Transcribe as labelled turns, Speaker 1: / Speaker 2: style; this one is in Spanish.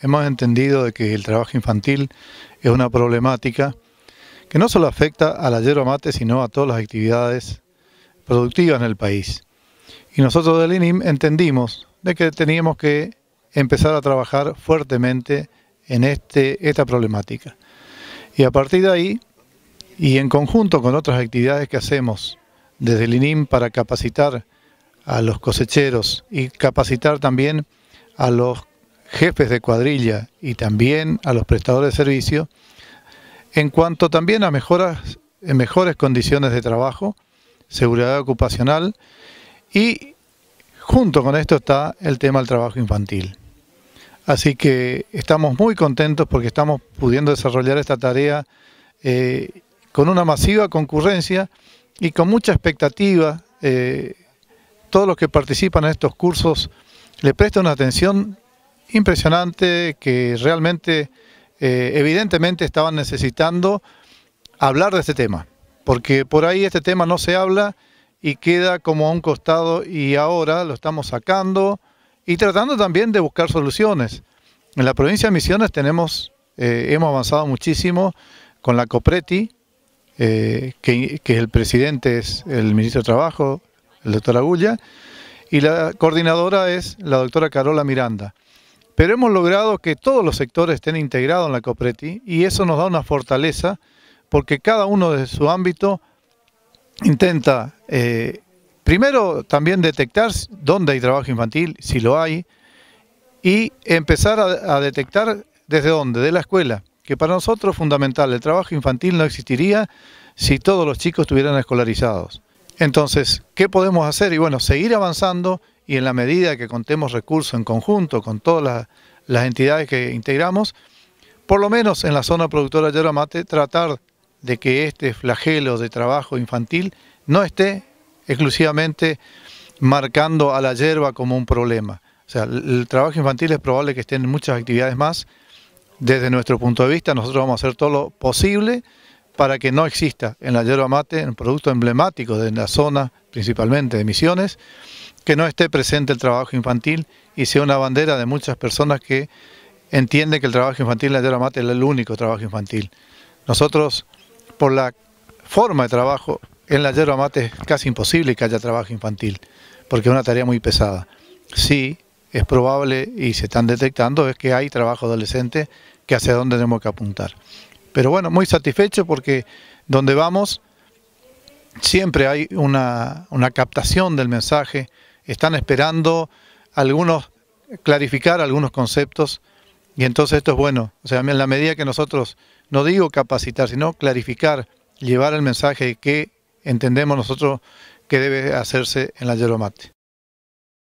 Speaker 1: Hemos entendido de que el trabajo infantil es una problemática que no solo afecta a la sino a todas las actividades productivas en el país. Y nosotros del INIM entendimos de que teníamos que empezar a trabajar fuertemente en este, esta problemática. Y a partir de ahí, y en conjunto con otras actividades que hacemos desde el INIM para capacitar a los cosecheros y capacitar también a los jefes de cuadrilla y también a los prestadores de servicio, en cuanto también a mejoras en mejores condiciones de trabajo, seguridad ocupacional y junto con esto está el tema del trabajo infantil. Así que estamos muy contentos porque estamos pudiendo desarrollar esta tarea eh, con una masiva concurrencia y con mucha expectativa. Eh, todos los que participan en estos cursos le prestan una atención impresionante que realmente, eh, evidentemente, estaban necesitando hablar de este tema, porque por ahí este tema no se habla y queda como a un costado y ahora lo estamos sacando y tratando también de buscar soluciones. En la provincia de Misiones tenemos, eh, hemos avanzado muchísimo con la COPRETI, eh, que, que, el presidente es el ministro de Trabajo, el doctor Agulla, y la coordinadora es la doctora Carola Miranda. Pero hemos logrado que todos los sectores estén integrados en la COPRETI y eso nos da una fortaleza porque cada uno de su ámbito intenta eh, primero también detectar dónde hay trabajo infantil, si lo hay, y empezar a, a detectar desde dónde, de la escuela, que para nosotros es fundamental, el trabajo infantil no existiría si todos los chicos estuvieran escolarizados. Entonces, ¿qué podemos hacer? Y bueno, seguir avanzando y en la medida que contemos recursos en conjunto con todas las, entidades que integramos, por lo menos en la zona productora de yerba mate, tratar de que este flagelo de trabajo infantil no esté exclusivamente marcando a la hierba como un problema. O sea, el trabajo infantil es probable que esté en muchas actividades más. Desde nuestro punto de vista, nosotros vamos a hacer todo lo posible para que no exista en la yerba mate, un producto emblemático de la zona, principalmente de Misiones, que no esté presente el trabajo infantil y sea una bandera de muchas personas que entienden que el trabajo infantil en la yerba mate es el único trabajo infantil. Nosotros, por la forma de trabajo en la yerba mate, es casi imposible que haya trabajo infantil, porque es una tarea muy pesada. Sí, es probable y se están detectando es que hay trabajo adolescente que hacia dónde tenemos que apuntar. Pero bueno, muy satisfecho porque donde vamos siempre hay una, captación del mensaje. Están esperando algunos clarificar algunos conceptos y entonces esto es bueno. O sea, en la medida que nosotros, no digo capacitar, sino clarificar, llevar el mensaje que entendemos nosotros que debe hacerse en la Yeromate.